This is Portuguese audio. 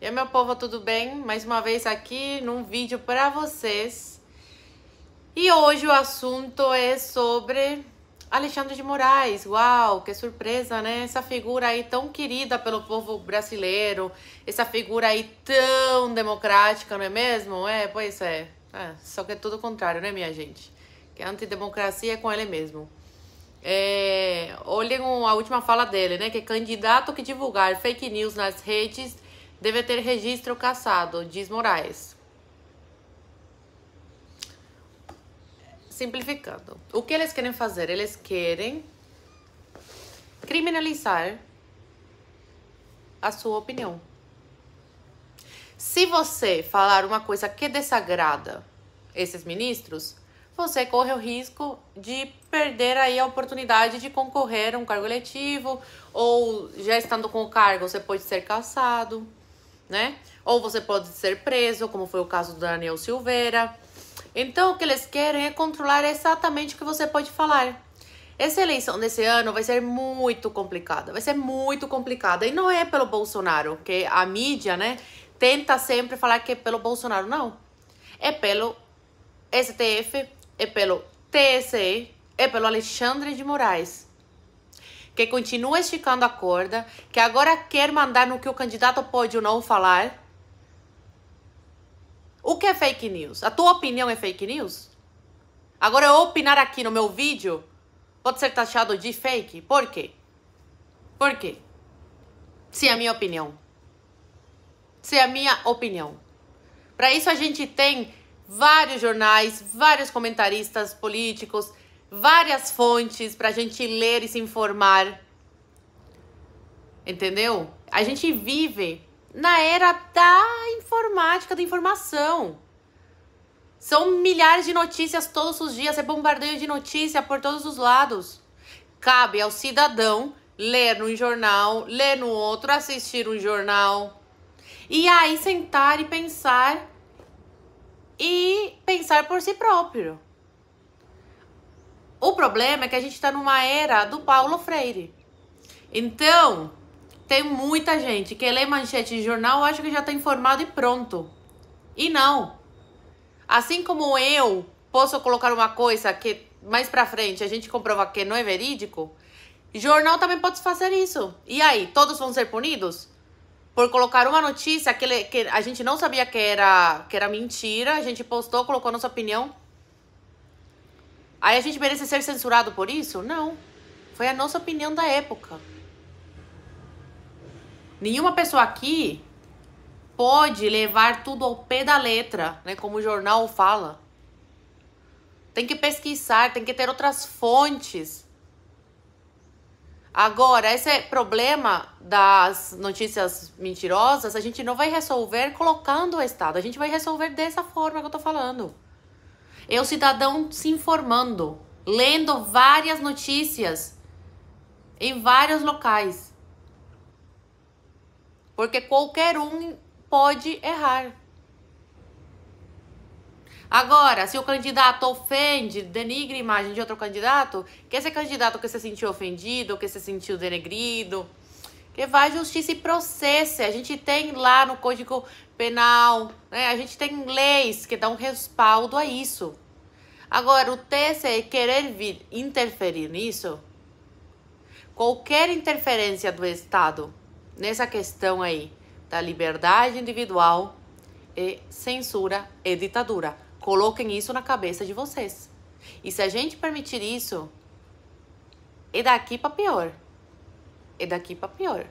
E aí, meu povo, tudo bem? Mais uma vez aqui num vídeo para vocês. E hoje o assunto é sobre Alexandre de Moraes. Uau, que surpresa, né? Essa figura aí tão querida pelo povo brasileiro, essa figura aí tão democrática, não é mesmo? É, pois é. é só que é tudo o contrário, né, minha gente? Que a antidemocracia é com ele mesmo. É, olhem a última fala dele, né? Que é candidato que divulgar fake news nas redes Deve ter registro cassado, diz Moraes. Simplificando. O que eles querem fazer? Eles querem criminalizar a sua opinião. Se você falar uma coisa que desagrada esses ministros, você corre o risco de perder aí a oportunidade de concorrer a um cargo eletivo ou já estando com o cargo você pode ser cassado né? Ou você pode ser preso, como foi o caso do Daniel Silveira. Então, o que eles querem é controlar exatamente o que você pode falar. Essa eleição desse ano vai ser muito complicada, vai ser muito complicada. E não é pelo Bolsonaro, que a mídia, né, tenta sempre falar que é pelo Bolsonaro. Não. É pelo STF, é pelo TSE, é pelo Alexandre de Moraes que continua esticando a corda, que agora quer mandar no que o candidato pode ou não falar. O que é fake news? A tua opinião é fake news? Agora eu opinar aqui no meu vídeo pode ser taxado de fake? Por quê? Por quê? Se é a minha opinião. Se é a minha opinião. Para isso a gente tem vários jornais, vários comentaristas políticos, várias fontes para a gente ler e se informar. Entendeu? A gente vive na era da informática, da informação. São milhares de notícias todos os dias, é bombardeio de notícia por todos os lados. Cabe ao cidadão ler num jornal, ler no outro, assistir um jornal. E aí sentar e pensar e pensar por si próprio problema é que a gente está numa era do Paulo Freire. Então, tem muita gente que lê manchete de jornal acha que já está informado e pronto. E não. Assim como eu posso colocar uma coisa que mais pra frente a gente comprova que não é verídico, jornal também pode fazer isso. E aí, todos vão ser punidos? Por colocar uma notícia que, que a gente não sabia que era, que era mentira, a gente postou, colocou nossa opinião, Aí a gente merece ser censurado por isso? Não. Foi a nossa opinião da época. Nenhuma pessoa aqui pode levar tudo ao pé da letra, né? Como o jornal fala. Tem que pesquisar, tem que ter outras fontes. Agora, esse problema das notícias mentirosas, a gente não vai resolver colocando o Estado. A gente vai resolver dessa forma que eu tô falando. É o cidadão se informando, lendo várias notícias em vários locais. Porque qualquer um pode errar. Agora, se o candidato ofende, denigre a imagem de outro candidato, que esse candidato que se sentiu ofendido, que se sentiu denegrido, levar à justiça e processe. A gente tem lá no Código Penal, né? A gente tem leis que dão respaldo a isso. Agora, o TSE é querer vir interferir nisso, qualquer interferência do Estado nessa questão aí da liberdade individual e é censura e é ditadura. Coloquem isso na cabeça de vocês. E se a gente permitir isso, é daqui para pior é daqui para pior.